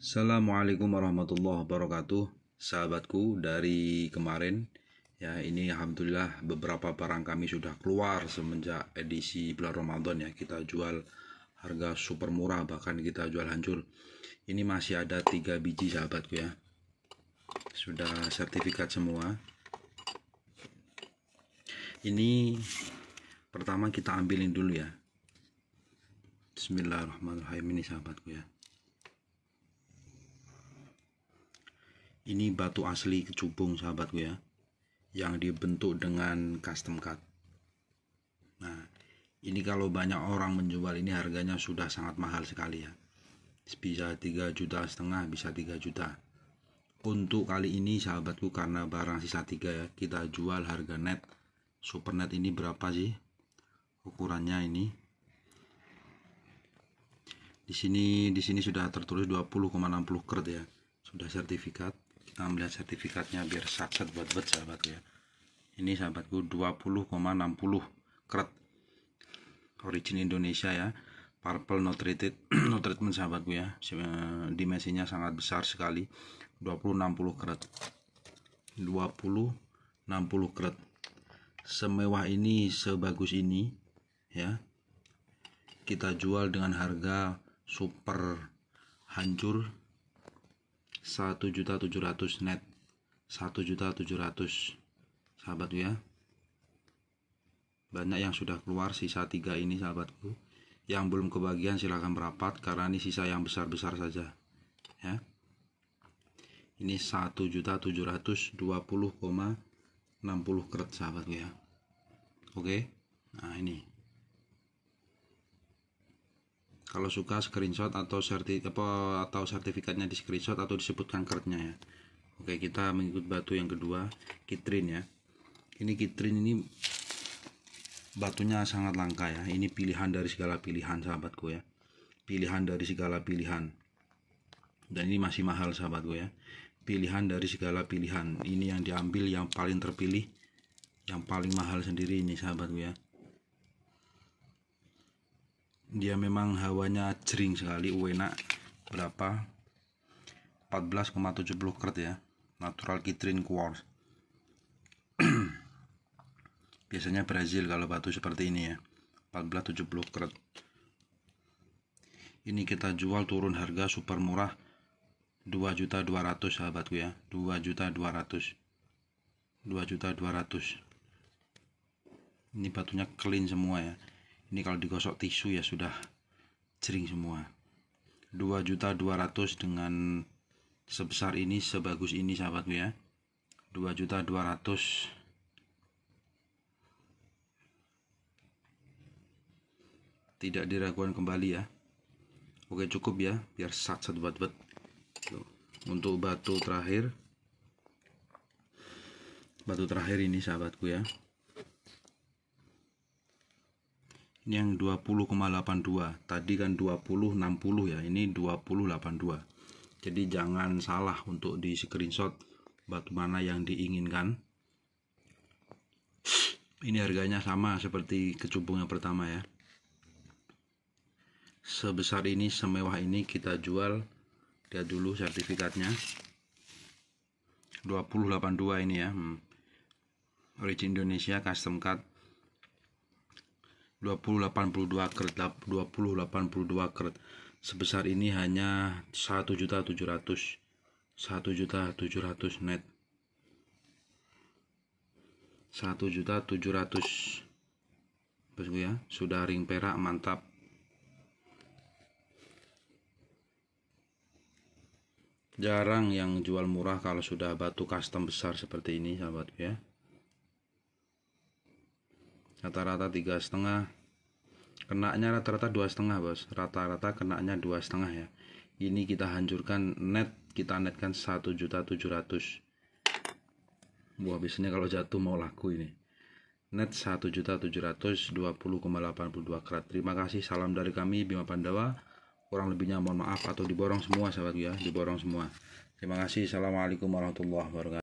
Assalamualaikum warahmatullahi wabarakatuh Sahabatku dari kemarin Ya ini Alhamdulillah beberapa barang kami sudah keluar Semenjak edisi bulan Ramadan ya Kita jual harga super murah Bahkan kita jual hancur Ini masih ada 3 biji sahabatku ya Sudah sertifikat semua Ini pertama kita ambilin dulu ya Bismillahirrahmanirrahim ini sahabatku ya ini batu asli kecubung sahabatku ya yang dibentuk dengan custom cut nah ini kalau banyak orang menjual ini harganya sudah sangat mahal sekali ya bisa 3 juta setengah bisa 3 juta untuk kali ini sahabatku karena barang sisa 3 ya kita jual harga net super net ini berapa sih ukurannya ini di sini di sini sudah tertulis 20,60 kert ya sudah sertifikat kita melihat sertifikatnya biar sakit buat buat sahabat ya ini sahabatku 20,60 kret origin Indonesia ya purple no treated no treatment sahabatku ya eh, dimensinya sangat besar sekali 2060 kret 2060 kret semewah ini sebagus ini ya kita jual dengan harga super hancur 1.700 net 1.700 sahabatku ya banyak yang sudah keluar sisa tiga ini sahabatku yang belum kebagian silahkan merapat karena ini sisa yang besar-besar saja ya ini 1.720,60 kret sahabatku ya oke nah ini kalau suka screenshot atau serti apa atau sertifikatnya di screenshot atau disebutkan cardnya ya oke kita mengikut batu yang kedua kitrin ya ini kitrin ini batunya sangat langka ya ini pilihan dari segala pilihan sahabatku ya pilihan dari segala pilihan dan ini masih mahal sahabatku ya pilihan dari segala pilihan ini yang diambil yang paling terpilih yang paling mahal sendiri ini sahabatku ya dia memang hawanya jering sekali enak berapa 14,70 kert ya natural kitrin quartz biasanya Brazil kalau batu seperti ini ya 1470 kert ini kita jual turun harga super murah 2.200 sahabatku ya 2.200 2.200 ini batunya clean semua ya ini kalau digosok tisu ya sudah jering semua juta 2.200 dengan sebesar ini sebagus ini sahabatku ya juta 2.200 tidak diragukan kembali ya oke cukup ya biar sat satu bat bat untuk batu terakhir batu terakhir ini sahabatku ya Ini yang 20,82. Tadi kan 2060 ya, ini 2082. Jadi jangan salah untuk di screenshot batu mana yang diinginkan. Ini harganya sama seperti kecubung yang pertama ya. Sebesar ini, semewah ini kita jual. Lihat dulu sertifikatnya. 2082 ini ya. Hmm. Origin Indonesia custom cut 2082 kred 2082 kred sebesar ini hanya 1.700 1.700 net 1.700 bosku ya sudah ring perak mantap jarang yang jual murah kalau sudah batu custom besar seperti ini sahabatku ya rata-rata tiga setengah kenaknya rata-rata dua setengah bos rata-rata kenaknya dua setengah ya ini kita hancurkan net kita netkan satu juta tujuh ratus Wah biasanya kalau jatuh mau laku ini net satu juta tujuh ratus dua puluh puluh koma delapan dua kerat. Terima kasih, salam dari kami Bima Pandawa. Kurang lebihnya mohon maaf atau diborong semua sahabat ya, diborong semua. Terima kasih, Assalamualaikum warahmatullahi wabarakatuh.